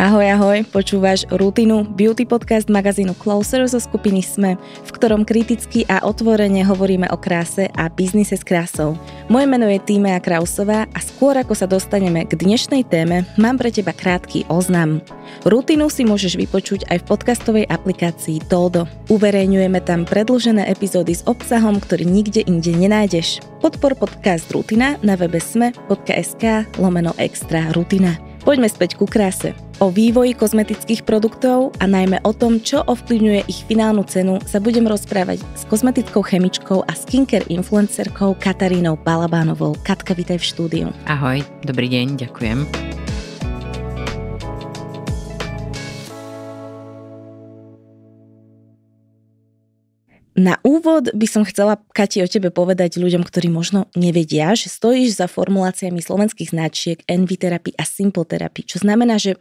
Ahoj, ahoj, počúvaš Rutinu, beauty podcast magazínu Closer zo skupiny SME, v ktorom kriticky a otvorene hovoríme o kráse a biznise s krásou. Moje meno je Týmea Krausová a skôr ako sa dostaneme k dnešnej téme, mám pre teba krátky oznam. Rutinu si môžeš vypočuť aj v podcastovej aplikácii Toldo. Uverejňujeme tam predlžené epizódy s obsahom, ktorý nikde inde nenájdeš. Podpor podcast Rutina na webe sme.sk lomeno extra rutina. Poďme späť ku kráse. O vývoji kozmetických produktov a najmä o tom, čo ovplyvňuje ich finálnu cenu, sa budem rozprávať s kozmetickou chemičkou a skincare influencerkou Katarínou Balabánovou. Katka, vítaj v štúdiu. Ahoj, dobrý deň, ďakujem. Na úvod by som chcela, Kati, o tebe povedať ľuďom, ktorí možno nevedia, že stojíš za formuláciami slovenských značiek Envy a Simple Therapy, čo znamená, že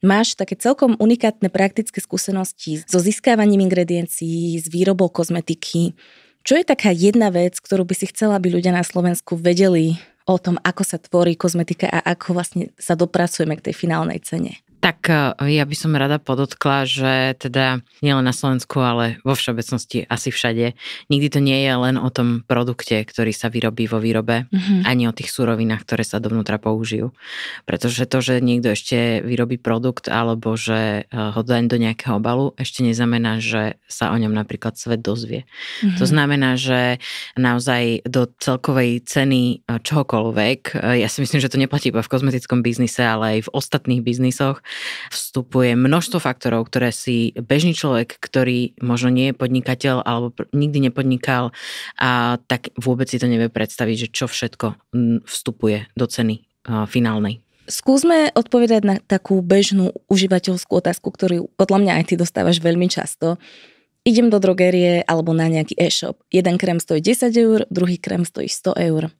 máš také celkom unikátne praktické skúsenosti so získávaním ingrediencií, s výrobou kozmetiky. Čo je taká jedna vec, ktorú by si chcela, aby ľudia na Slovensku vedeli o tom, ako sa tvorí kozmetika a ako vlastne sa dopracujeme k tej finálnej cene? Tak e, ja by som rada podotkla, že teda nielen na Slovensku, ale vo všeobecnosti asi všade, nikdy to nie je len o tom produkte, ktorý sa vyrobí vo výrobe, mm-hmm. ani o tých surovinách, ktoré sa dovnútra použijú. Pretože to, že niekto ešte vyrobí produkt alebo že e, ho daň do nejakého obalu, ešte neznamená, že sa o ňom napríklad svet dozvie. Mm-hmm. To znamená, že naozaj do celkovej ceny e, čohokoľvek, ja si myslím, že to neplatí iba v kozmetickom biznise, ale aj v ostatných biznisoch, vstupuje množstvo faktorov, ktoré si bežný človek, ktorý možno nie je podnikateľ alebo nikdy nepodnikal, a tak vôbec si to nevie predstaviť, že čo všetko vstupuje do ceny finálnej. Skúsme odpovedať na takú bežnú užívateľskú otázku, ktorú podľa mňa aj ty dostávaš veľmi často. Idem do drogerie alebo na nejaký e-shop. Jeden krém stojí 10 eur, druhý krém stojí 100 eur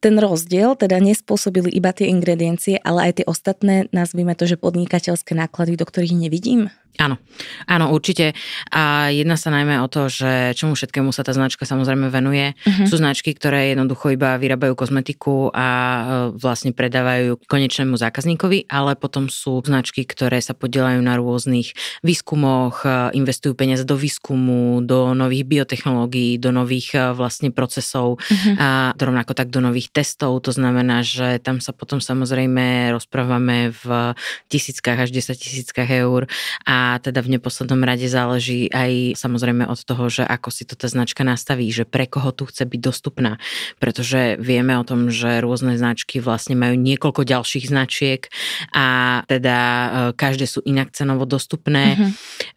ten rozdiel teda nespôsobili iba tie ingrediencie, ale aj tie ostatné, nazvime to, že podnikateľské náklady, do ktorých nevidím? Áno, áno, určite. A jedná sa najmä o to, že čomu všetkému sa tá značka samozrejme venuje. Uh-huh. Sú značky, ktoré jednoducho iba vyrábajú kozmetiku a e, vlastne predávajú konečnému zákazníkovi, ale potom sú značky, ktoré sa podielajú na rôznych výskumoch, e, investujú peniaze do výskumu, do nových biotechnológií, do nových e, vlastne procesov uh-huh. a rovnako tak do nových testov. To znamená, že tam sa potom samozrejme rozprávame v tisíckach až tisíckach eur a a teda v neposlednom rade záleží aj samozrejme od toho, že ako si to tá značka nastaví, že pre koho tu chce byť dostupná, pretože vieme o tom, že rôzne značky vlastne majú niekoľko ďalších značiek a teda e, každé sú inak cenovo dostupné mm-hmm.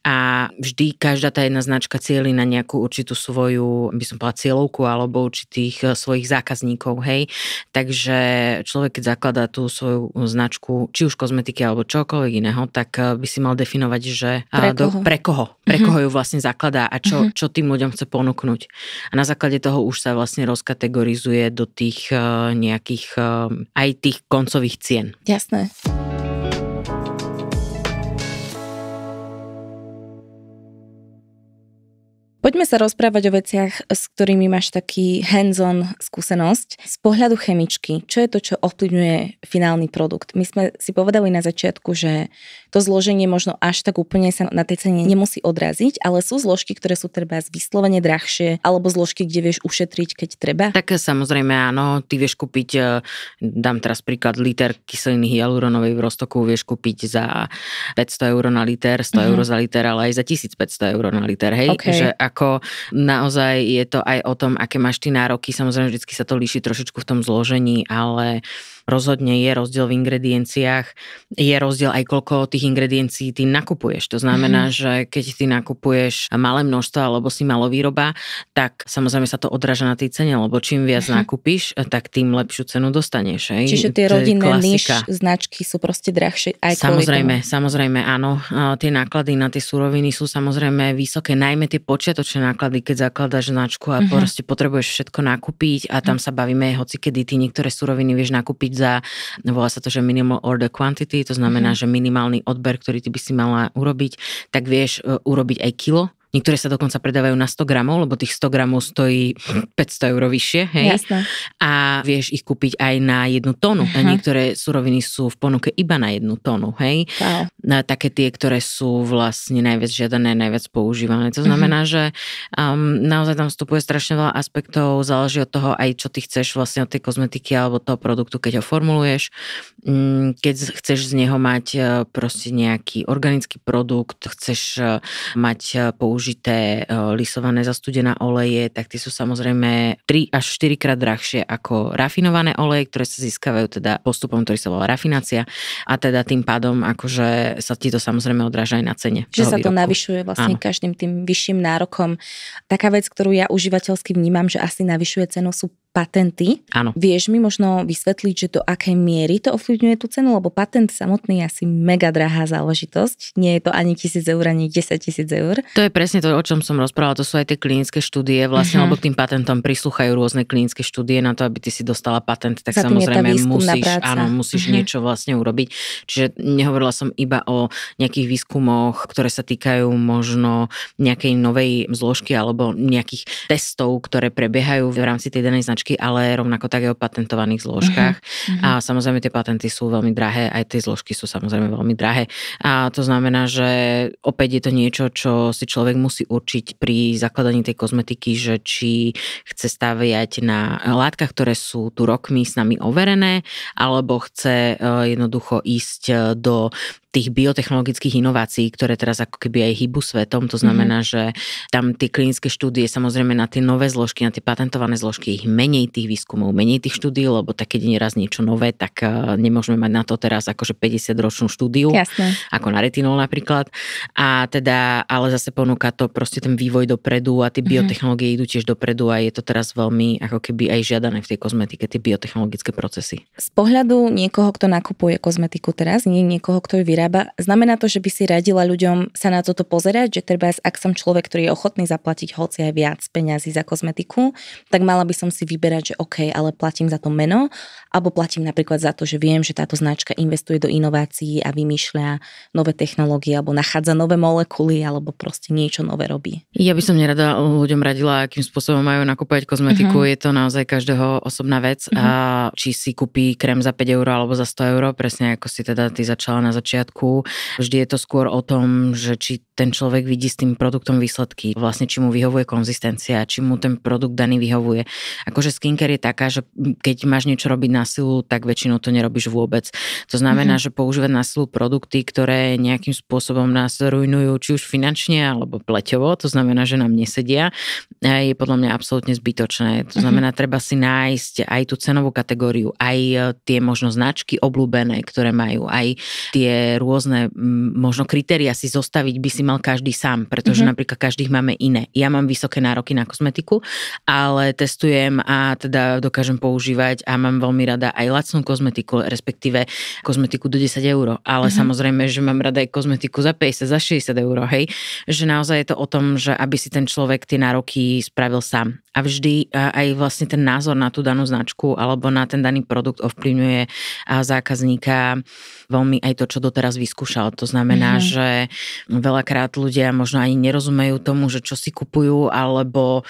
a vždy každá tá jedna značka cieľi na nejakú určitú svoju, by som povedala cieľovku alebo určitých e, svojich zákazníkov, hej. Takže človek, keď zakladá tú svoju značku, či už kozmetiky alebo čokoľvek iného, tak e, by si mal definovať, že pre koho, do, pre, koho, pre mm-hmm. koho ju vlastne zakladá a čo, mm-hmm. čo tým ľuďom chce ponúknuť. A na základe toho už sa vlastne rozkategorizuje do tých uh, nejakých uh, aj tých koncových cien. Jasné. Poďme sa rozprávať o veciach, s ktorými máš taký hands-on skúsenosť. Z pohľadu chemičky, čo je to, čo ovplyvňuje finálny produkt? My sme si povedali na začiatku, že to zloženie možno až tak úplne sa na tej cene nemusí odraziť, ale sú zložky, ktoré sú treba vyslovene drahšie, alebo zložky, kde vieš ušetriť, keď treba? Tak samozrejme áno, ty vieš kúpiť, e, dám teraz príklad, liter kyseliny hyaluronovej v Rostoku vieš kúpiť za 500 eur na liter, 100 mm-hmm. eur za liter, ale aj za 1500 eur na liter, hej? Okay. Že ako naozaj je to aj o tom, aké máš ty nároky. Samozrejme, vždy sa to líši trošičku v tom zložení, ale Rozhodne je rozdiel v ingredienciách, je rozdiel aj koľko tých ingrediencií ty nakupuješ. To znamená, mm-hmm. že keď ty nakupuješ malé množstvo alebo si malo výroba, tak samozrejme sa to odráža na tej cene, lebo čím viac mm-hmm. nakúpiš, tak tým lepšiu cenu dostaneš. Aj? Čiže tie rodinné níž značky sú proste drahšie aj Samozrejme, samozrejme, áno. Tie náklady na tie suroviny sú samozrejme vysoké, najmä tie počiatočné náklady, keď zakladaš značku a mm-hmm. proste potrebuješ všetko nakúpiť a tam mhm. sa bavíme, hoci kedy ty niektoré suroviny vieš nakúpiť za, volá sa to, že minimal order quantity, to znamená, mm-hmm. že minimálny odber, ktorý ty by si mala urobiť, tak vieš e, urobiť aj kilo Niektoré sa dokonca predávajú na 100 gramov, lebo tých 100 gramov stojí 500 eur vyššie. Hej? Jasne. A vieš ich kúpiť aj na jednu tónu. Uh-huh. A niektoré suroviny sú v ponuke iba na jednu tónu. Hej? Wow. Na také tie, ktoré sú vlastne najviac žiadané, najviac používané. To znamená, uh-huh. že um, naozaj tam vstupuje strašne veľa aspektov. Záleží od toho aj, čo ty chceš vlastne od tej kozmetiky alebo toho produktu, keď ho formuluješ. Um, keď chceš z neho mať eh, proste nejaký organický produkt, chceš eh, mať eh, používať použité e, lisované zastudená oleje, tak tie sú samozrejme 3 až 4 krát drahšie ako rafinované oleje, ktoré sa získavajú teda postupom, ktorý sa volá rafinácia a teda tým pádom akože sa ti to samozrejme odráža aj na cene. Že sa to to navyšuje vlastne Áno. každým tým vyšším nárokom. Taká vec, ktorú ja užívateľsky vnímam, že asi navyšuje cenu sú patenty. Áno. Vieš mi možno vysvetliť, že do akej miery to ovplyvňuje tú cenu, lebo patent samotný je asi mega drahá záležitosť. Nie je to ani tisíc eur, ani 10 tisíc eur. To je presne to, o čom som rozprávala. To sú aj tie klinické štúdie, vlastne, uh-huh. lebo k tým patentom prislúchajú rôzne klinické štúdie na to, aby ty si dostala patent, tak Za samozrejme musíš, práca. áno, musíš uh-huh. niečo vlastne urobiť. Čiže nehovorila som iba o nejakých výskumoch, ktoré sa týkajú možno nejakej novej zložky alebo nejakých testov, ktoré prebiehajú v rámci tej danej značky značky, ale rovnako tak aj o patentovaných zložkách. Mm-hmm. A samozrejme tie patenty sú veľmi drahé, aj tie zložky sú samozrejme veľmi drahé. A to znamená, že opäť je to niečo, čo si človek musí určiť pri zakladaní tej kozmetiky, že či chce staviať na látkach, ktoré sú tu rokmi s nami overené, alebo chce eh, jednoducho ísť eh, do tých biotechnologických inovácií, ktoré teraz ako keby aj hýbu svetom. To znamená, mm-hmm. že tam tie klinické štúdie samozrejme na tie nové zložky, na tie patentované zložky, ich menej tých výskumov, menej tých štúdií, lebo tak keď je raz niečo nové, tak eh, nemôžeme mať na to teraz akože 50-ročnú štúdiu, Jasne. ako na retinol napríklad. A teda, ale zase ponúka to proste ten vývoj dopredu a tie mhm. biotechnológie mm-hmm. idú tiež dopredu a je to teraz veľmi ako keby aj žiadané v tej kozmetike, tie biotechnologické procesy. Z pohľadu niekoho, kto nakupuje kozmetiku teraz, nie niekoho, kto ju vyrá- vyrába, znamená to, že by si radila ľuďom sa na toto pozerať, že treba, ak som človek, ktorý je ochotný zaplatiť hoci aj viac peňazí za kozmetiku, tak mala by som si vyberať, že OK, ale platím za to meno, alebo platím napríklad za to, že viem, že táto značka investuje do inovácií a vymýšľa nové technológie, alebo nachádza nové molekuly, alebo proste niečo nové robí. Ja by som nerada ľuďom radila, akým spôsobom majú nakúpať kozmetiku. mm-hmm. Je to naozaj každého osobná vec. Mm-hmm. A či si kúpi krém za 5 eur alebo za 100 eur, presne ako si teda ty začala na začiatku výsledku. Vždy je to skôr o tom, že či ten človek vidí s tým produktom výsledky, vlastne či mu vyhovuje konzistencia, či mu ten produkt daný vyhovuje. Akože skincare je taká, že keď máš niečo robiť na silu, tak väčšinou to nerobíš vôbec. To znamená, mm-hmm. že používať na silu produkty, ktoré nejakým spôsobom nás rujnujú, či už finančne alebo pleťovo, to znamená, že nám nesedia, je podľa mňa absolútne zbytočné. To mhm. znamená, mm-hmm. treba si nájsť aj tú cenovú kategóriu, aj e, tie možno značky obľúbené, ktoré majú, aj tie rôzne mm, možno kritéria si zostaviť by si mal každý sám, pretože mm-hmm. napríklad každých máme iné. Ja mám vysoké nároky na kosmetiku, ale testujem a teda dokážem používať a mám veľmi rada aj lacnú kozmetiku, respektíve kozmetiku do 10 eur. Ale mm-hmm. samozrejme, že mám rada aj kozmetiku za 50, za 60 eur, hej. Že naozaj je to o tom, že aby si ten človek tie nároky spravil sám. A vždy aj vlastne ten názor na tú danú značku alebo na ten daný produkt ovplyvňuje zákazníka veľmi aj to, čo doteraz raz vyskúšal. To znamená, mm-hmm. že veľakrát ľudia možno ani nerozumejú tomu, že čo si kupujú, alebo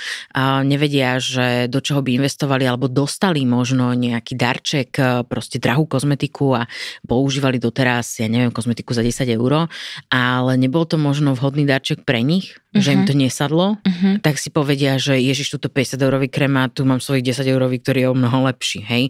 nevedia, že do čoho by investovali, alebo dostali možno nejaký darček, e, proste drahú kozmetiku a používali doteraz, ja neviem, kozmetiku za 10 eur, ale nebol to možno vhodný darček pre nich, uh-huh. že im mhm. to nesadlo, uh-huh. tak si povedia, že ježiš, túto 50 eurový krema, tu mám svojich 10 eurový, ktorý je o mnoho lepší, hej?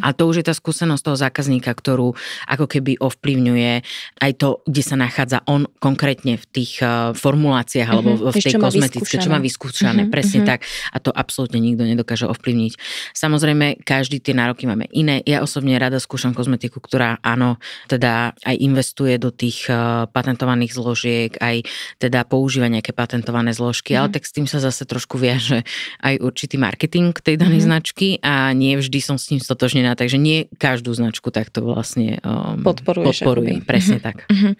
A to už je tá skúsenosť toho zákazníka, ktorú ako keby ovplyvňuje aj to, kde sa nachádza on konkrétne v tých eh, formuláciách alebo mm-hmm, v tej čo kozmetické, má čo má vyskúšané, mm-hmm, presne mm-hmm. tak. A to absolútne nikto nedokáže ovplyvniť. Samozrejme, každý tie nároky máme iné. Ja osobne rada skúšam kozmetiku, ktorá áno, teda aj investuje do tých eh, patentovaných zložiek, aj teda používa nejaké patentované zložky, mm-hmm. ale mhm. tak s tým sa zase trošku viaže aj určitý marketing tej danej mm-hmm. značky a nie vždy som s ním stotožnená, takže nie každú značku takto vlastne um, eh, podporuje. podporuje Presne mhm. tak. Mhm.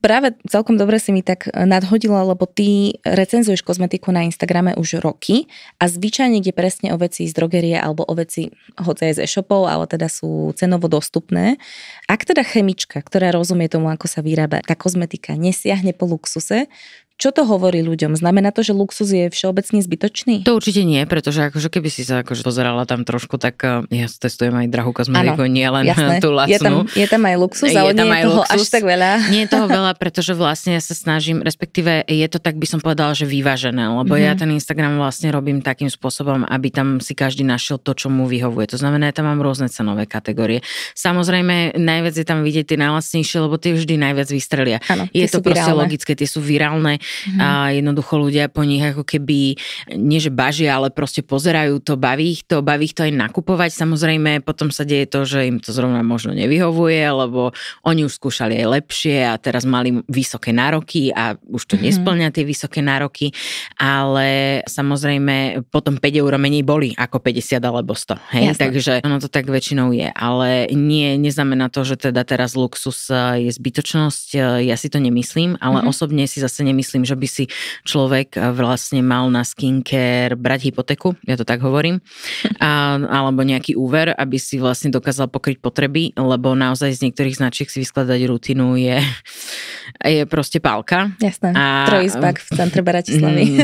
Práve celkom dobre si mi tak eh, nadhodila, lebo ty recenzuješ kozmetiku na Instagrame už roky a zvyčajne ide presne o veci z drogerie alebo o veci hoci aj z e-shopov, ale teda sú cenovo dostupné. Ak teda chemička, ktorá rozumie tomu, ako sa vyrába tá kozmetika, nesiahne po luxuse, čo to hovorí ľuďom? Znamená to, že luxus je všeobecne zbytočný? To určite nie, pretože akože keby si sa akože pozerala tam trošku, tak eh, ja testujem aj drahú kozmetiku, nie len jasné. tú lacnú. Je tam, je tam aj luxus, je ale tam nie je toho luxus. až tak veľa. Nie je toho veľa, pretože vlastne ja sa snažím, respektíve je to tak by som povedala, že vyvážené, lebo mm-hmm. ja mhm. ten Instagram vlastne robím takým spôsobom, aby tam si každý našiel to, čo mu vyhovuje. To znamená, ja tam mám rôzne cenové kategórie. Samozrejme, najviac je tam vidieť tie najlacnejšie, lebo tie vždy najviac vystrelia. Ano, je to proste logické, tie sú virálne Mm-hmm. A jednoducho ľudia po nich ako keby, nie že bažia, ale proste pozerajú to, baví ich to, baví ich to aj nakupovať. Samozrejme, potom sa deje to, že im to zrovna možno nevyhovuje, lebo oni už skúšali aj lepšie a teraz mali vysoké nároky a už to mm-hmm. nesplňa tie vysoké nároky, ale samozrejme potom 5 eur menej boli ako 50 alebo 100. Hej? Jasne. Takže ono to tak väčšinou je, ale nie, neznamená to, že teda teraz luxus eh, je zbytočnosť, eh, ja si to nemyslím, ale mm-hmm. osobne si zase nemyslím, myslím, že by si človek eh, vlastne mal na skincare brať hypotéku, ja to tak hovorím, a, alebo nejaký úver, aby si vlastne dokázal pokryť potreby, lebo naozaj z niektorých značiek si vyskladať rutinu je, je proste pálka. Jasné, a, trojizbak v centre Bratislavy. Mm,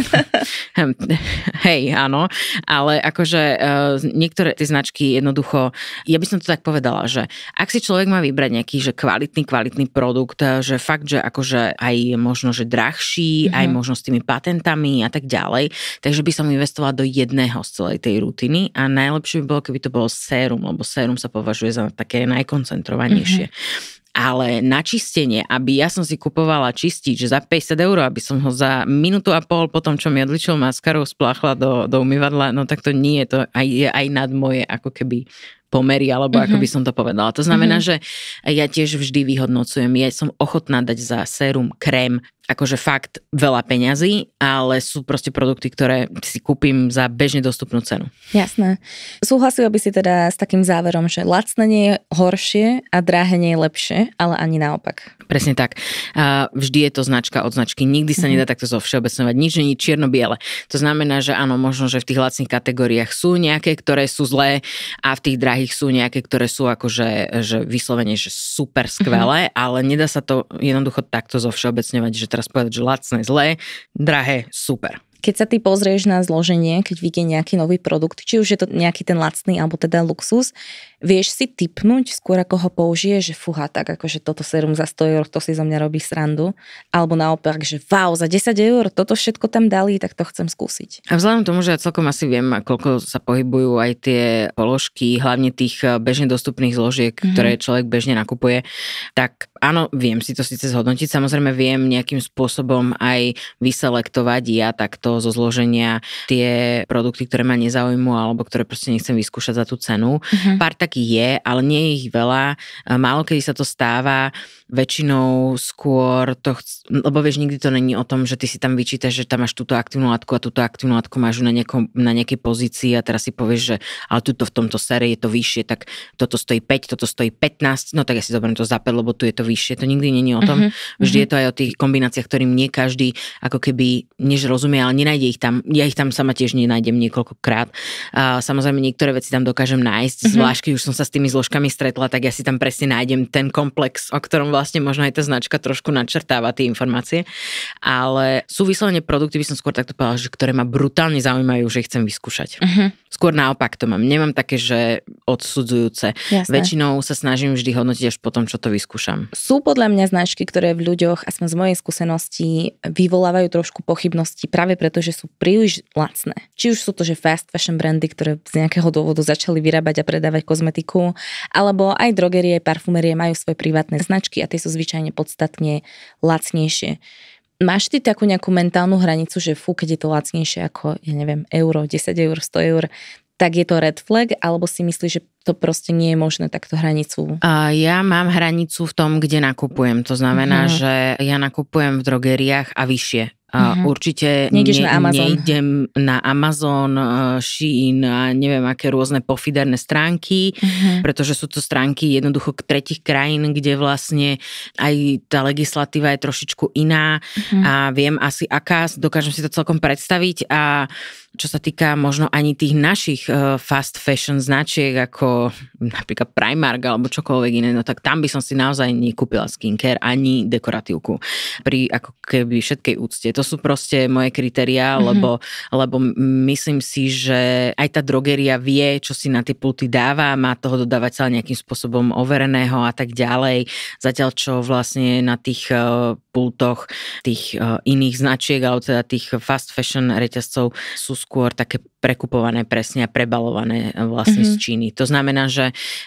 hm, hej, áno, ale akože eh, niektoré tie značky jednoducho, ja by som to tak povedala, že ak si človek má vybrať nejaký, že kvalitný, kvalitný produkt, eh, že fakt, že akože aj možno, že drahší, mm-hmm. aj mhm. možno s tými patentami a tak ďalej. Takže by som investovala do jedného z celej tej rutiny a najlepšie by bolo, keby to bolo sérum, lebo sérum sa považuje za také najkoncentrovanejšie. Mm-hmm ale na čistenie, aby ja som si kupovala čistič za 50 eur, aby som ho za minútu a pol po tom, čo mi odličil maskarov, spláchla do, do umývadla, no tak to nie je to aj, aj nad moje ako keby pomery, alebo mm-hmm. ako mhm. by som to povedala. To znamená, mm-hmm. že ja tiež vždy vyhodnocujem, ja som ochotná dať za sérum, krém, akože fakt veľa peňazí, ale sú proste produkty, ktoré si kúpim za bežne dostupnú cenu. Jasné. Súhlasila by si teda s takým záverom, že lacné nie je horšie a drahé nie je lepšie, ale ani naopak. Presne tak. A vždy je to značka od značky. Nikdy sa mm-hmm. nedá takto zo všeobecňovať. Nič není čierno-biele. To znamená, že áno, možno, že v tých lacných kategóriách sú nejaké, ktoré sú zlé a v tých drahých drahých sú nejaké, ktoré sú akože že vyslovene že super skvelé, mm-hmm. ale nedá sa to jednoducho takto zovšeobecňovať, že teraz povedať, že lacné zlé, drahé super. Keď sa ty pozrieš na zloženie, keď vyjde nejaký nový produkt, či už je to nejaký ten lacný alebo teda luxus, vieš si typnúť skôr ako ho použije, že fuha, tak ako že toto serum za 100 eur, to si zo mňa robí srandu, alebo naopak, že wow, za 10 eur toto všetko tam dali, tak to chcem skúsiť. A vzhľadom tomu, že ja celkom asi viem, koľko sa pohybujú aj tie položky, hlavne tých eh, bežne dostupných zložiek, mm-hmm. ktoré človek bežne nakupuje, tak áno, viem si to síce zhodnotiť, samozrejme viem nejakým spôsobom aj vyselektovať ja takto zo zloženia tie produkty, ktoré ma nezaujímu alebo ktoré proste nechcem vyskúšať za tú cenu. Mm-hmm. Pár takých je, ale nie je ich veľa. Málo kedy sa to stáva, väčšinou skôr to, chc- lebo vieš, nikdy to není o tom, že ty si tam vyčítaš, že tam máš túto aktívnu látku a túto aktívnu látku máš na, nieko- na nejakej pozícii a teraz si povieš, že ale tuto v tomto sérii je to vyššie, tak toto stojí 5, toto stojí 15, no tak ja si zoberiem to za 5, lebo tu je to vyššie. To nikdy není o tom. Mm-hmm. Vždy mm-hmm. je to aj o tých kombináciách, ktorým nie každý ako keby než rozumie, ale nenájde ich tam, ja ich tam sama tiež nenájdem niekoľkokrát. A samozrejme, niektoré veci tam dokážem nájsť, mm-hmm. zvlášť keď už som sa s tými zložkami stretla, tak ja si tam presne nájdem ten komplex, o ktorom vlastne možno aj tá značka trošku načrtáva tie informácie. Ale sú vyslovene produkty, by som skôr takto povedala, že ktoré ma brutálne zaujímajú, že ich chcem vyskúšať. Mm-hmm. Skôr naopak to mám. Nemám také, že odsudzujúce. Jasné. Väčšinou sa snažím vždy hodnotiť až po tom, čo to vyskúšam. Sú podľa mňa značky, ktoré v ľuďoch, aspoň z mojej skúsenosti, vyvolávajú trošku pochybnosti práve pre pretože sú príliš lacné. Či už sú to, že fast fashion brandy, ktoré z nejakého dôvodu začali vyrábať a predávať kozmetiku, alebo aj drogerie, parfumerie majú svoje privátne značky a tie sú zvyčajne podstatne lacnejšie. Máš ty takú nejakú mentálnu hranicu, že fú, keď je to lacnejšie ako, ja neviem, euro, 10 eur, 100 eur, tak je to red flag, alebo si myslíš, že to proste nie je možné takto hranicu? A ja mám hranicu v tom, kde nakupujem. To znamená, mm. že ja nakupujem v drogeriach a vyššie Uh-huh. Určite ne, na Amazon. nejdem na Amazon, eh, Shein a neviem aké rôzne pofiderné stránky, uh-huh. pretože sú to stránky jednoducho k tretich krajín, kde vlastne aj tá legislatíva je trošičku iná uh-huh. a viem asi aká, dokážem si to celkom predstaviť a čo sa týka možno ani tých našich e, fast fashion značiek, ako napríklad Primark alebo čokoľvek iné, no tak tam by som si naozaj nekúpila skincare ani dekoratívku. Pri ako keby všetkej úcte. To sú proste moje kritériá, mm-hmm. lebo, lebo myslím si, že aj tá drogeria vie, čo si na tie pulty dáva, má toho dodávateľa nejakým spôsobom overeného a tak ďalej. Zatiaľ, čo vlastne na tých e, pultoch tých e, iných značiek alebo teda tých fast fashion reťazcov sú skôr také prekupované presne a prebalované e, vlastne mm-hmm. z mhm. Číny. To znamená, že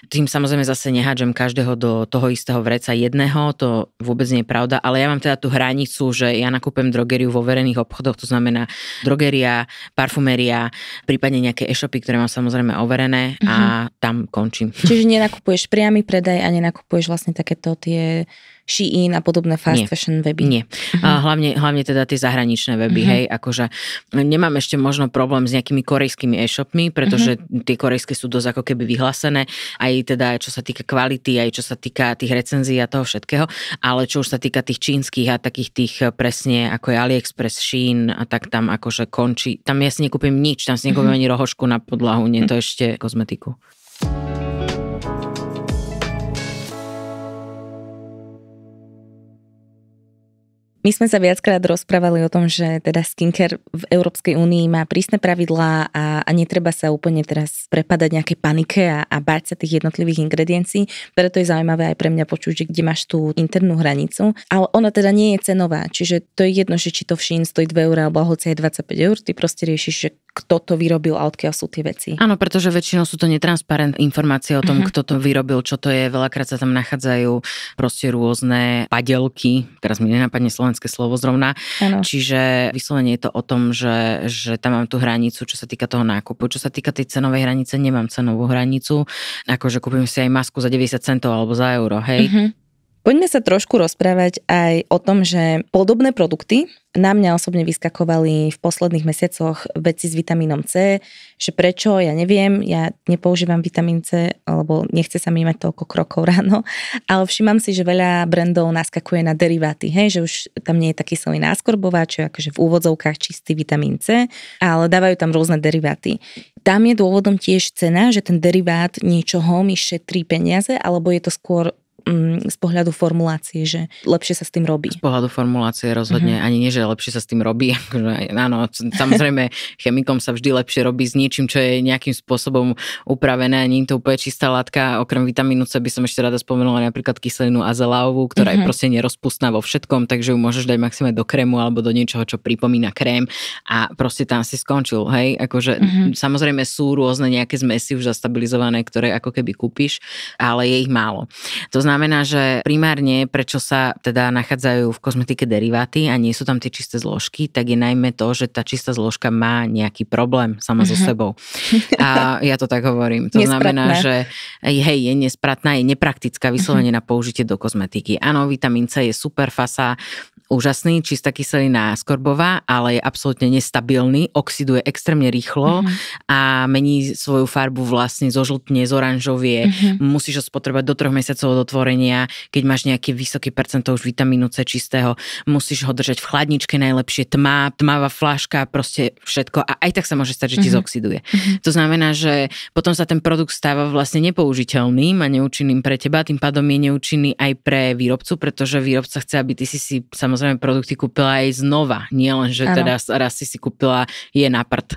tým samozrejme zase nehádžem každého do toho istého vreca jedného, to vôbec nie je pravda, ale ja mám teda tú hranicu, že ja nakúpem drogeriu vo verejných obchodoch, to znamená drogeria, parfuméria, prípadne nejaké e-shopy, ktoré mám samozrejme overené a mm-hmm. tam končím. Čiže nenakupuješ priamy predaj a nenakupuješ vlastne takéto tie Shein a podobné fast Nie. fashion weby. Nie. Uh-huh. A mhm. hlavne, hlavne teda tie zahraničné weby, uh-huh. hej, akože nemám ešte možno problém s nejakými korejskými e-shopmi, pretože uh-huh. tie korejské sú dosť ako keby vyhlásené, aj teda čo sa týka kvality, aj čo sa týka tých recenzií a toho všetkého, ale čo už sa týka tých čínskych a takých tých e, presne ako je AliExpress, Shein a tak tam akože končí. Tam ja si nekúpim nič, tam si nekúpim uh-huh. ani rohošku na podlahu, nie to ešte kozmetiku. My sme sa viackrát rozprávali o tom, že teda skincare v Európskej únii má prísne pravidlá a, a netreba sa úplne teraz prepadať nejaké panike a, a báť sa tých jednotlivých ingrediencií, preto je zaujímavé aj pre mňa počuť, že kde máš tú internú hranicu, ale ona teda nie je cenová, čiže to je jedno, že či to všín stojí 2 eur alebo hoci aj 25 eur, ty proste riešiš, že kto to vyrobil a odkiaľ sú tie veci. Áno, pretože väčšinou sú to netransparentné informácie o tom, uh-huh. kto to vyrobil, čo to je. Veľakrát sa tam nachádzajú proste rôzne padelky, teraz mi nenapadne slovenské slovenské slovo zrovna. Ano. Čiže vyslovene je to o tom, že, že tam mám tú hranicu, čo sa týka toho nákupu. Čo sa týka tej cenovej hranice, nemám cenovú hranicu. Akože kúpim si aj masku za 90 centov alebo za euro, hej. Uh-huh. Poďme sa trošku rozprávať aj o tom, že podobné produkty na mňa osobne vyskakovali v posledných mesiacoch veci s vitamínom C, že prečo, ja neviem, ja nepoužívam vitamín C, alebo nechce sa mi mať toľko krokov ráno, ale všímam si, že veľa brandov naskakuje na deriváty, hej, že už tam nie je taký silný náskorbová, čo je akože v úvodzovkách čistý vitamín C, ale dávajú tam rôzne deriváty. Tam je dôvodom tiež cena, že ten derivát niečoho mi šetrí peniaze, alebo je to skôr Mm, z pohľadu formulácií, že lepšie sa s tým robí. Z pohľadu formulácie rozhodne, mm-hmm. ani nie, že lepšie sa s tým robí. Akože áno, samozrejme, chemikom sa vždy lepšie robí s niečím, čo je nejakým spôsobom upravené a nie je to úplne čistá látka. Okrem vitamínu C by som ešte rada spomenula napríklad kyselinu azeláovú, ktorá mm-hmm. je mhm. proste nerozpustná vo všetkom, takže ju môžeš dať maximálne do krému alebo do niečoho, čo pripomína krém a proste tam si skončil. Hej, akože mm-hmm. samozrejme sú rôzne nejaké zmesy už zastabilizované, ktoré ako keby kúpiš, ale je ich málo. To znamená, znamená, že primárne, prečo sa teda nachádzajú v kozmetike deriváty a nie sú tam tie čisté zložky, tak je najmä to, že tá čistá zložka má nejaký problém sama so mhm. sebou. A ja to tak hovorím. To nespratná. znamená, že hej, je nespratná, je nepraktická vyslovene mhm. na použitie do kozmetiky. Áno, vitamín C je super fasa, úžasný, čistá kyselina skorbová, ale je absolútne nestabilný, oxiduje extrémne rýchlo mm-hmm. a mení svoju farbu vlastne zo žltne, z oranžovie. Mm-hmm. Musíš ho spotrebať do troch mesiacov od otvorenia, keď máš nejaký vysoký percent už vitamínu C čistého, musíš ho držať v chladničke najlepšie, tma, tmavá flaška, proste všetko a aj tak sa môže stať, že ti mm-hmm. zoxiduje. Mm-hmm. To znamená, že potom sa ten produkt stáva vlastne nepoužiteľným a neúčinným pre teba, tým pádom je neúčinný aj pre výrobcu, pretože výrobca chce, aby ty si si samozrejme samozrejme produkty kúpila aj znova. Nie len, že ano. teda raz si si kúpila je na prd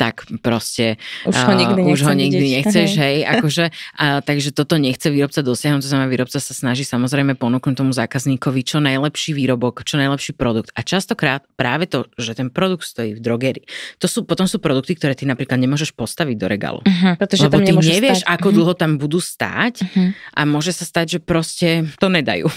tak proste už ho nikdy, uh, už ho nikdy vidieť. nechceš, hej, akože, a, takže toto nechce výrobca dosiahnuť, to znamená, výrobca sa snaží samozrejme ponúknuť tomu zákazníkovi čo najlepší výrobok, čo najlepší produkt. A častokrát práve to, že ten produkt stojí v drogerii, to sú, potom sú produkty, ktoré ty napríklad nemôžeš postaviť do regálu. Uh-huh, pretože lebo tam ty nevieš, stať. ako mhm. dlho tam budú stáť uh-huh. a môže sa stať, že proste to nedajú.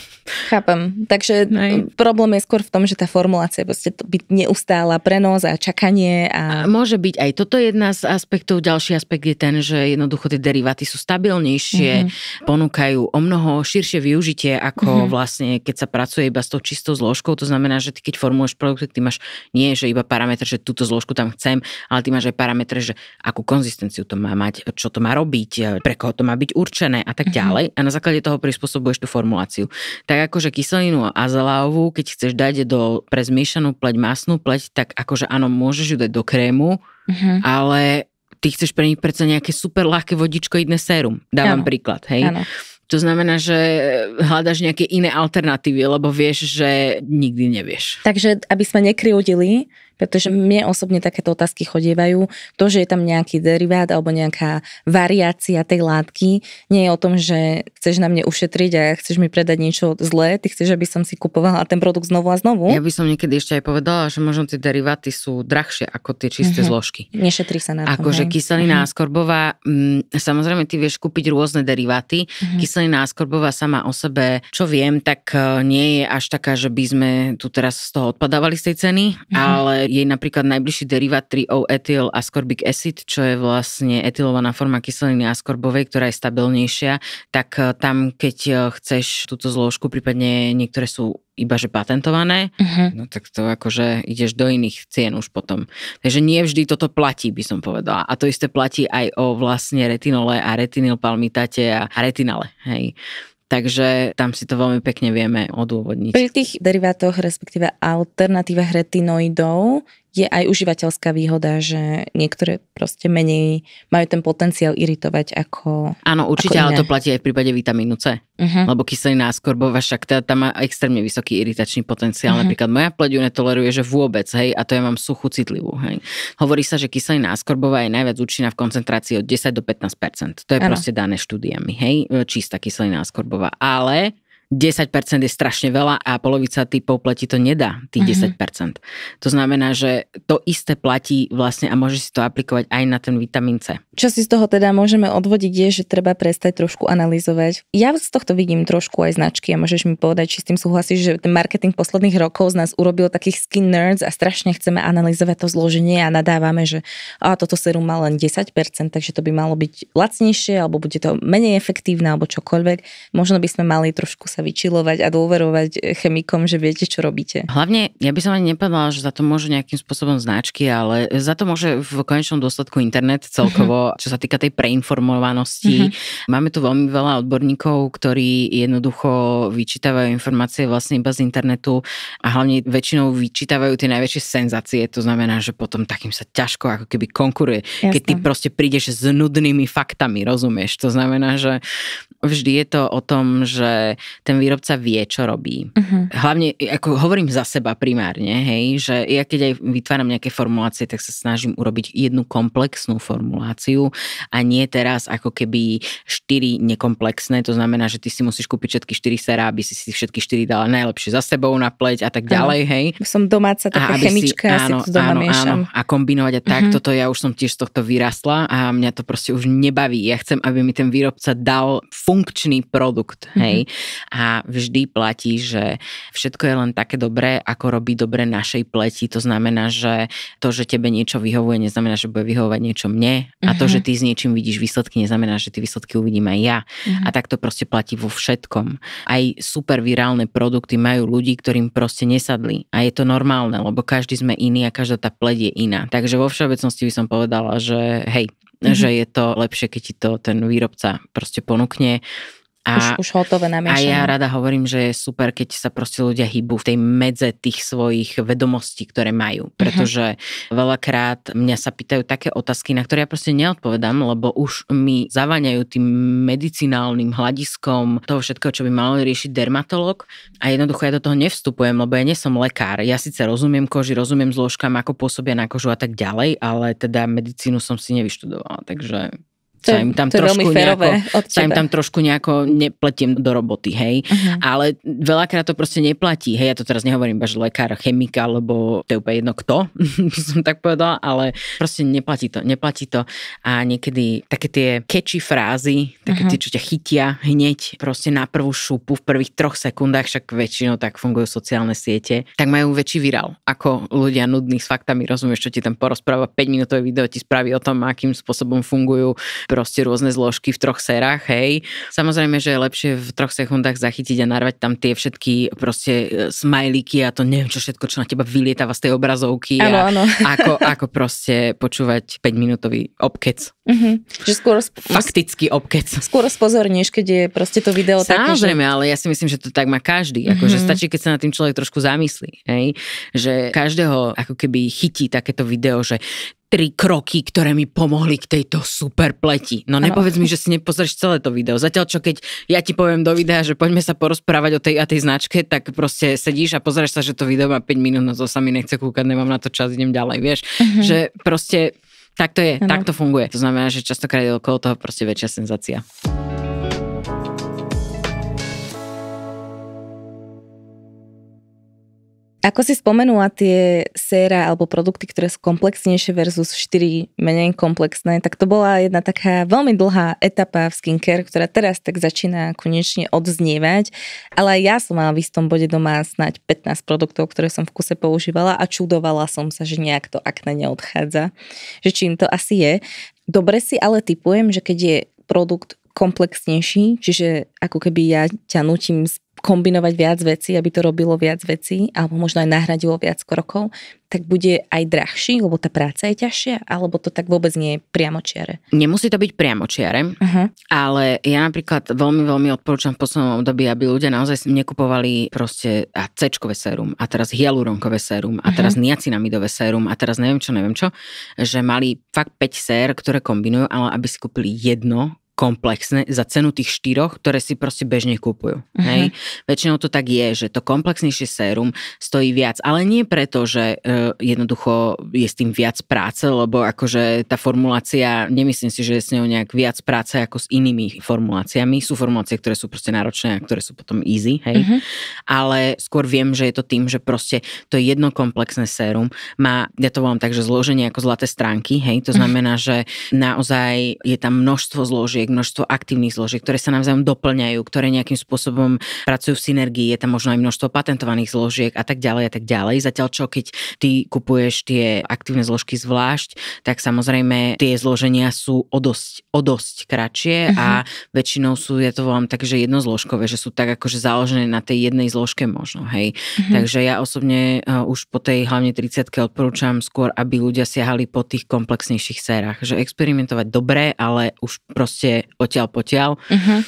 Chápem. Takže Nej. problém je skôr v tom, že tá formulácia proste by neustála prenos a čakanie. A... a môže byť aj toto je jedna z aspektov. Ďalší aspekt je ten, že jednoducho tie deriváty sú stabilnejšie, mm-hmm. ponúkajú o mnoho širšie využitie, ako mm-hmm. vlastne keď sa pracuje iba s tou čistou zložkou. To znamená, že ty keď formuluješ produkt, ty máš nie, že iba parametre, že túto zložku tam chcem, ale ty máš aj parametre, že akú konzistenciu to má mať, čo to má robiť, pre koho to má byť určené a tak mhm. ďalej. A na základe toho prispôsobuješ tú formuláciu. Tak akože kyselinu azaláovú, keď chceš dať do pre zmiešanú pleť masnú pleť, tak akože áno, môžeš ju dať do krému, mm-hmm. ale ty chceš pre nich predsa nejaké super ľahké vodičko idné sérum. Dávam ano. príklad, hej. Ano. To znamená, že hľadaš nejaké iné alternatívy, lebo vieš, že nikdy nevieš. Takže, aby sme nekryudili, pretože mne osobne takéto otázky chodievajú. To, že je tam nejaký derivát alebo nejaká variácia tej látky, nie je o tom, že chceš na mne ušetriť a chceš mi predať niečo zlé, ty chceš, aby som si kupovala ten produkt znovu a znovu. Ja by som niekedy ešte aj povedala, že možno tie deriváty sú drahšie ako tie čisté uh-huh. zložky. Nešetrí sa na to. Akože kyselina uh-huh. skorbová, m, mm, samozrejme ty vieš kúpiť rôzne deriváty. Uh-huh. Kyselina skorbová sama o sebe, čo viem, tak eh, nie je až taká, že by sme tu teraz z toho odpadávali z tej ceny, uh-huh. ale jej napríklad najbližší derivát 3-O-etyl ascorbic acid, čo je vlastne etylovaná forma kyseliny ascorbovej, ktorá je stabilnejšia, tak eh, tam, keď eh, chceš túto zložku, prípadne niektoré sú iba že patentované, uh-huh. no tak to akože ideš do iných cien už potom. Takže nie vždy toto platí, by som povedala. A to isté platí aj o vlastne retinole a retinylpalmitate a retinale. Hej. Takže tam si to veľmi pekne vieme odôvodniť. Pri tých derivátoch, respektíve alternatíve retinoidov je aj užívateľská výhoda, že niektoré proste menej majú ten potenciál iritovať ako Áno, určite, ako iné. ale to platí aj v prípade vitamínu C. Uh-huh. Lebo kyselina skorbová však tá, tá má extrémne vysoký iritačný potenciál. Uh-huh. Napríklad moja pleť ju netoleruje, že vôbec, hej, a to ja mám suchú citlivú, hej. Hovorí sa, že kyselina skorbová je najviac účinná v koncentrácii od 10 do 15 To je ano. proste dané štúdiami, hej, čistá kyselina skorbová. Ale 10% je strašne veľa a polovica typov platí to nedá, tých mm-hmm. 10%. To znamená, že to isté platí vlastne a môže si to aplikovať aj na ten vitamín C. Čo si z toho teda môžeme odvodiť je, že treba prestať trošku analyzovať. Ja z tohto vidím trošku aj značky a môžeš mi povedať, či s tým súhlasíš, že ten marketing posledných rokov z nás urobil takých skin nerds a strašne chceme analyzovať to zloženie a nadávame, že a toto serum má len 10%, takže to by malo byť lacnejšie alebo bude to menej efektívne alebo čokoľvek. Možno by sme mali trošku sa vyčilovať a dôverovať chemikom, že viete, čo robíte. Hlavne, ja by som ani nepovedala, že za to môžu nejakým spôsobom značky, ale za to môže v konečnom dôsledku internet celkovo, čo sa týka tej preinformovanosti. Mhm. Máme tu veľmi veľa odborníkov, ktorí jednoducho vyčítavajú informácie vlastne iba z internetu a hlavne väčšinou vyčítavajú tie najväčšie senzácie. To znamená, že potom takým sa ťažko ako keby konkuruje. Jasne. Keď ty proste prídeš s nudnými faktami, rozumieš? To znamená, že vždy je to o tom, že ten ten výrobca vie, čo robí. Uh-huh. Hlavne, ako hovorím za seba primárne, hej, že ja keď aj vytváram nejaké formulácie, tak sa snažím urobiť jednu komplexnú formuláciu a nie teraz ako keby štyri nekomplexné, to znamená, že ty si musíš kúpiť všetky štyri sera, aby si si všetky štyri dala najlepšie za sebou na pleť a tak ďalej, ano. hej. Som domáca taká a chemička, si, áno, si to áno, miešam. Áno, a kombinovať a tak, uh-huh. toto ja už som tiež z tohto vyrastla a mňa to proste už nebaví. Ja chcem, aby mi ten výrobca dal funkčný produkt, mhm. hej. Uh-huh a vždy platí, že všetko je len také dobré, ako robí dobre našej pleti. To znamená, že to, že tebe niečo vyhovuje, neznamená, že bude vyhovovať niečo mne. Uh-huh. A to, že mhm. ty s niečím vidíš výsledky, neznamená, že tie výsledky uvidím aj ja. Uh-huh. A tak to proste platí vo všetkom. Aj super virálne produkty majú ľudí, ktorým proste nesadli. A je to normálne, lebo každý sme iný a každá tá pleť je iná. Takže vo všeobecnosti by som povedala, že hej, uh-huh. že je to lepšie, keď ti to ten výrobca proste ponúkne a, už, už hotové namiešané. A ja rada hovorím, že je super, keď sa proste ľudia hýbu v tej medze tých svojich vedomostí, ktoré majú. Mhm. Pretože uh-huh. veľakrát mňa sa pýtajú také otázky, na ktoré ja proste neodpovedám, lebo už mi zavaňajú tým medicinálnym hľadiskom toho všetko, čo by mal riešiť dermatolog. A jednoducho ja do toho nevstupujem, lebo ja nie som lekár. Ja síce rozumiem koži, rozumiem zložkám, ako pôsobia na kožu a tak ďalej, ale teda medicínu som si nevyštudovala. Takže sa im tam to trošku nejako, sa im tam trošku nejako nepletiem do roboty, hej. Uh-huh. Ale veľakrát to proste neplatí, hej. Ja to teraz nehovorím iba, že lekár, chemika, alebo to je úplne jedno kto, som tak povedala, ale proste neplatí to, neplatí to. A niekedy také tie catchy frázy, také uh-huh. tie, čo ťa chytia hneď proste na prvú šupu v prvých troch sekundách, však väčšinou tak fungujú sociálne siete, tak majú väčší virál ako ľudia nudní s faktami, rozumieš, čo ti tam porozpráva 5 minútové video ti spraví o tom, akým spôsobom fungujú proste rôzne zložky v troch serách, hej. Samozrejme, že je lepšie v troch sekundách zachytiť a narvať tam tie všetky proste e, smajlíky a to neviem čo všetko, čo na teba vylietáva z tej obrazovky. Ano, a ano. Ako, ako proste počúvať 5-minútový obkec. Uh-huh. Že skôr sp- Faktický obkec. Skôr spozorníš, keď je proste to video Samozrejme, také, Samozrejme, že... ale ja si myslím, že to tak má každý. Mhm. Ako, mm-hmm. že stačí, keď sa na tým človek trošku zamyslí. Hej? Že každého ako keby chytí takéto video, že tri kroky, ktoré mi pomohli k tejto super pleti. No nepovedz mi, že si nepozrieš celé to video. Zatiaľ, čo keď ja ti poviem do videa, že poďme sa porozprávať o tej a tej značke, tak proste sedíš a pozrieš sa, že to video má 5 minút, no to sa mi nechce kúkať, nemám na to čas, idem ďalej, vieš. Uh-huh. Že proste tak to je, ano. tak to funguje. To znamená, že častokrát je okolo toho proste väčšia senzácia. Ako si spomenula tie séra alebo produkty, ktoré sú komplexnejšie versus 4 menej komplexné, tak to bola jedna taká veľmi dlhá etapa v skincare, ktorá teraz tak začína konečne odznievať. Ale aj ja som mala v istom bode doma snať 15 produktov, ktoré som v kuse používala a čudovala som sa, že nejak to akne neodchádza. Že čím to asi je. Dobre si ale typujem, že keď je produkt komplexnejší, čiže ako keby ja ťa nutím kombinovať viac vecí, aby to robilo viac vecí, alebo možno aj nahradilo viac krokov, tak bude aj drahší, lebo tá práca je ťažšia, alebo to tak vôbec nie je priamočiare? Nemusí to byť priamočiare, uh-huh. ale ja napríklad veľmi, veľmi odporúčam v poslednom období, aby ľudia naozaj nekupovali proste a c sérum, a teraz hyaluronkové sérum, a teraz uh-huh. niacinamidové sérum, a teraz neviem čo, neviem čo, že mali fakt 5 sér, ktoré kombinujú, ale aby si kúpili jedno, komplexné za cenu tých štyroch, ktoré si proste bežne kúpujú. Uh-huh. Hej? Väčšinou to tak je, že to komplexnejšie sérum stojí viac, ale nie preto, že uh, jednoducho je s tým viac práce, lebo akože tá formulácia, nemyslím si, že je s ňou nejak viac práce ako s inými formuláciami. Sú formulácie, ktoré sú proste náročné a ktoré sú potom easy, hej. Uh-huh. Ale skôr viem, že je to tým, že proste to jedno komplexné sérum má, ja to volám tak, že zloženie ako zlaté stránky, hej. To mhm. znamená, uh-huh. že naozaj je tam množstvo zložiek, množstvo aktívnych zložiek, ktoré sa navzájom doplňajú, ktoré nejakým spôsobom pracujú v synergii, je tam možno aj množstvo patentovaných zložiek a tak ďalej a tak ďalej. Zatiaľ čo, keď ty kupuješ tie aktívne zložky zvlášť, tak samozrejme tie zloženia sú o dosť, o dosť kratšie uh-huh. a mhm. väčšinou sú, ja to volám tak, že jednozložkové, že sú tak akože založené na tej jednej zložke možno, hej. Uh-huh. Takže ja osobne uh, už po tej hlavne 30 odporúčam skôr, aby ľudia siahali po tých komplexnejších sérach, že experimentovať dobre, ale už proste odtiaľ potiaľ. Uh-huh.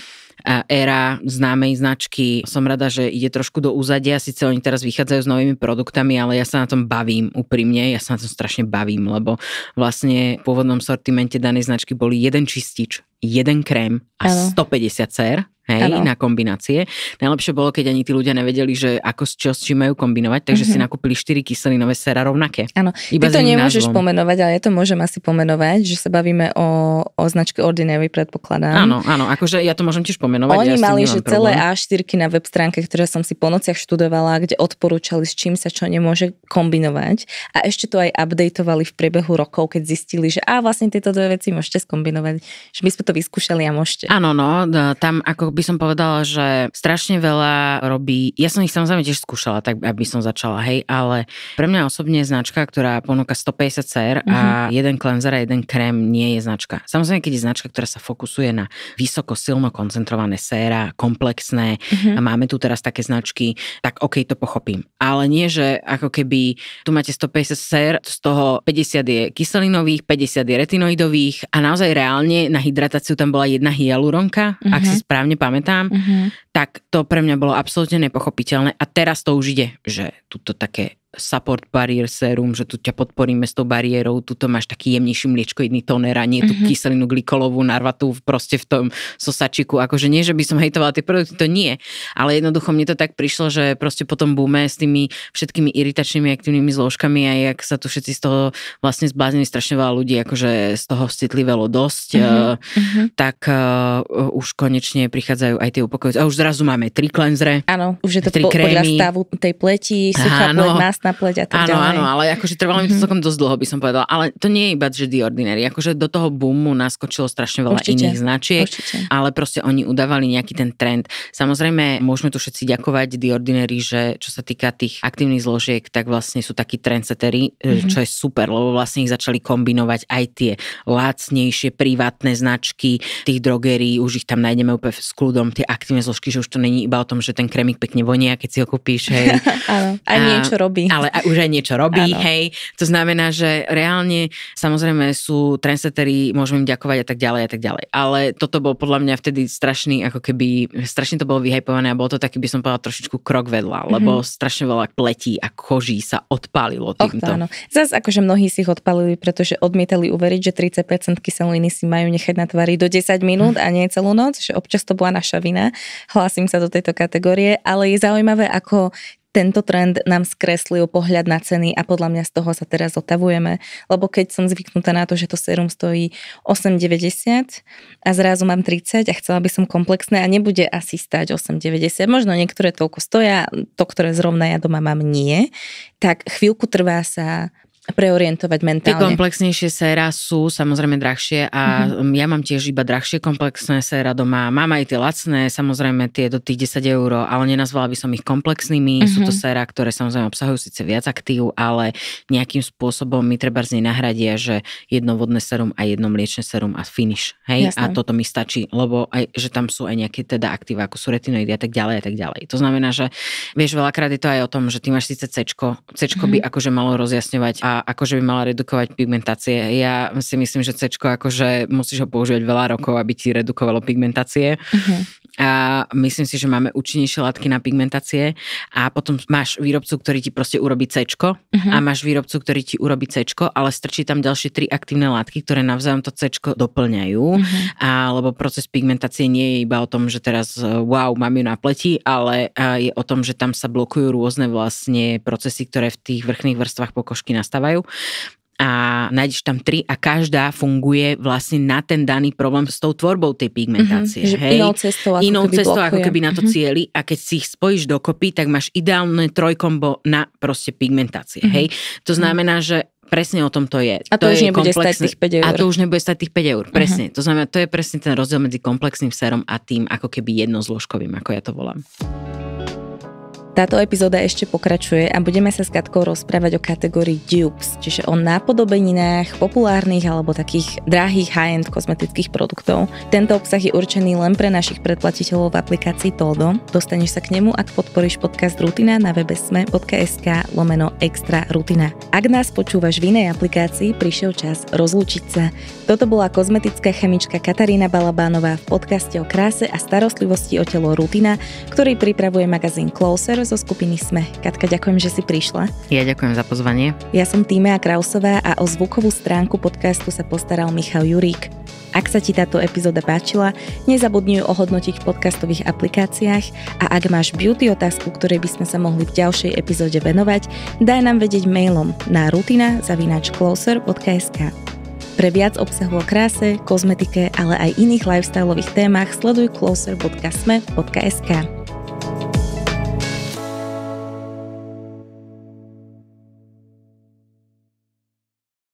Mhm. Era známej značky. Som rada, že ide trošku do úzadia. síce oni teraz vychádzajú s novými produktami, ale ja sa na tom bavím úprimne. Ja sa na tom strašne bavím, lebo vlastne v pôvodnom sortimente danej značky boli jeden čistič, jeden krém a ano. 150 cer hej, ano. na kombinácie. Najlepšie bolo, keď ani tí ľudia nevedeli, že ako s čo s čím majú kombinovať, takže mm-hmm. si mhm. nakúpili 4 kyselinové sera rovnaké. Áno, ty to nemôžeš názvom. pomenovať, ale ja to môžem asi pomenovať, že sa bavíme o, o značke Ordinary, predpokladám. Áno, áno, akože ja to môžem tiež pomenovať. Oni ja mali, že celé A4 na web stránke, ktoré som si po nociach študovala, kde odporúčali, s čím sa čo nemôže kombinovať. A ešte to aj updateovali v priebehu rokov, keď zistili, že a vlastne tieto dve veci môžete skombinovať, že my sme to vyskúšali a môžete. Áno, no, tam ako by som povedala, že strašne veľa robí, ja som ich samozrejme tiež skúšala, tak aby som začala, hej, ale pre mňa osobne je značka, ktorá ponúka 150 cer mm-hmm. a mhm. jeden cleanser a jeden krém nie je značka. Samozrejme, keď je značka, ktorá sa fokusuje na vysoko silno koncentrované séra, komplexné, mm-hmm. a máme tu teraz také značky, tak OK, to pochopím. Ale nie, že ako keby tu máte 150 sér, z toho 50 je kyselinových, 50 je retinoidových a naozaj reálne na hydratáciu tam bola jedna hyaluronka, mm-hmm. ak si mhm. správne pamätám, uh-huh. tak to pre mňa bolo absolútne nepochopiteľné. A teraz to už ide, že tuto také support barrier serum, že tu ťa podporíme s tou bariérou, tu to máš taký jemnejší mliečkoidný toner a nie tú mm-hmm. kyselinu glikolovú narvatú proste v tom sosačiku. Akože nie, že by som hejtovala tie produkty, to nie. Ale jednoducho mne to tak prišlo, že proste po tom bume s tými všetkými iritačnými aktívnymi zložkami a jak sa tu všetci z toho vlastne zbláznili strašne veľa ľudí, akože z toho citlivelo dosť, mm-hmm. tak uh, už konečne prichádzajú aj tie upokojujúce. A už zrazu máme tri klenzre. Áno, už je to tri po, podľa stavu tej pleti, Áno. pleť, na pleť a tak áno, ďalej. Áno, ale akože trvalo mi to mhm. celkom dosť dlho, by som povedala. Ale to nie je iba že The Ordinary. Akože do toho boomu naskočilo strašne veľa určite, iných značiek, určite. ale proste oni udávali nejaký ten trend. Samozrejme, môžeme tu všetci ďakovať The Ordinary, že čo sa týka tých aktívnych zložiek, tak vlastne sú takí trendsetery, mm-hmm. E, čo je super, lebo vlastne ich začali kombinovať aj tie lácnejšie privátne značky tých drogerí už ich tam nájdeme úplne s kľudom, tie aktívne zložky, že už to není iba o tom, že ten kremik pekne vonia, keď si ho kúpíš. Hej. a, a niečo robí Ale a už aj niečo robí, ano. hej. To znamená, že reálne samozrejme sú trendsettery, môžeme im ďakovať a tak ďalej a tak ďalej. Ale toto bol podľa mňa vtedy strašný, ako keby, strašne to bolo vyhajpované a bolo to taký, by som povedala, trošičku krok vedľa, mhm. lebo mm-hmm. strašne veľa pletí a koží sa odpálilo týmto. Och, áno. Zas akože mnohí si ich odpálili, pretože odmietali uveriť, že 30% kyseliny si majú nechať na tvári do 10 minút mm. a nie celú noc, že občas to bola naša vina. Hlásim sa do tejto kategórie, ale je zaujímavé, ako tento trend nám skreslil pohľad na ceny a podľa mňa z toho sa teraz otavujeme, lebo keď som zvyknutá na to, že to sérum stojí 8,90 a zrazu mám 30 a chcela by som komplexné a nebude asi stať 8,90, možno niektoré toľko stoja, to, ktoré zrovna ja doma mám, nie, tak chvíľku trvá sa preorientovať mentálne. Tie komplexnejšie séra sú samozrejme drahšie a mm-hmm. ja mám tiež iba drahšie komplexné séra doma. Mám aj tie lacné, samozrejme tie do tých 10 eur, ale nenazvala by som ich komplexnými. Mm-hmm. Sú to mhm. séra, ktoré samozrejme obsahujú síce viac aktív, ale nejakým spôsobom mi treba z nej nahradia, že jedno vodné serum a jedno mliečne serum a finish. Hej? Jasne. A toto mi stačí, lebo aj, že tam sú aj nejaké teda aktíva, ako sú retinoidy a tak ďalej a tak ďalej. To znamená, že vieš, veľakrát je to aj o tom, že ty máš síce C, C mm-hmm. by mhm. akože malo rozjasňovať a akože by mala redukovať pigmentácie. Ja si myslím, že cečko akože musíš ho používať veľa rokov, aby ti redukovalo pigmentácie. Uh-huh a myslím si, že máme účinnejšie látky na pigmentácie a potom máš výrobcu, ktorý ti proste urobí C uh-huh. Mhm. a máš výrobcu, ktorý ti urobí C, ale strčí tam ďalšie tri aktívne látky, ktoré navzájom to C doplňajú, uh-huh. a, lebo proces pigmentácie nie je iba o tom, že teraz e, wow, mám ju na pleti, ale e, je o tom, že tam sa blokujú rôzne vlastne procesy, ktoré v tých vrchných vrstvách pokožky nastávajú a nájdeš tam tri a každá funguje vlastne na ten daný problém s tou tvorbou tej pigmentácie. Mm-hmm, hej? Inou cestou, ako, inou keby cestou ako keby na to mm-hmm. cieli a keď si ich spojíš dokopy, tak máš ideálne trojkombo na proste pigmentácie. Mm-hmm. Hej? To mhm. znamená, že presne o tom to je. A to, to už je nebude komplexný... stať tých 5 eur. A to už nebude stať tých 5 eur, mhm. presne. Uh-huh. To znamená, to je presne ten rozdiel medzi komplexným serom a tým ako keby jednozložkovým, ako ja to volám. Táto epizóda ešte pokračuje a budeme sa s Katkou rozprávať o kategórii dupes, čiže o nápodobeninách populárnych alebo takých drahých high-end kozmetických produktov. Tento obsah je určený len pre našich predplatiteľov v aplikácii Toldo. Dostaneš sa k nemu, ak podporíš podcast Rutina na webe sme.sk lomeno extra rutina. Ak nás počúvaš v inej aplikácii, prišiel čas rozlúčiť sa. Toto bola kozmetická chemička Katarína Balabánová v podcaste o kráse a starostlivosti o telo Rutina, ktorý pripravuje magazín Closer zo skupiny SME. Katka, ďakujem, že si prišla. Ja ďakujem za pozvanie. Ja som Týmea Krausová a o zvukovú stránku podcastu sa postaral Michal Jurík. Ak sa ti táto epizóda páčila, nezabudni ju ohodnotiť v podcastových aplikáciách a ak máš beauty otázku, ktorej by sme sa mohli v ďalšej epizóde venovať, daj nám vedieť mailom na rutina.closer.sk. Pre viac obsahu o kráse, kozmetike, ale aj iných lifestyleových témach sleduj closer.sme.sk.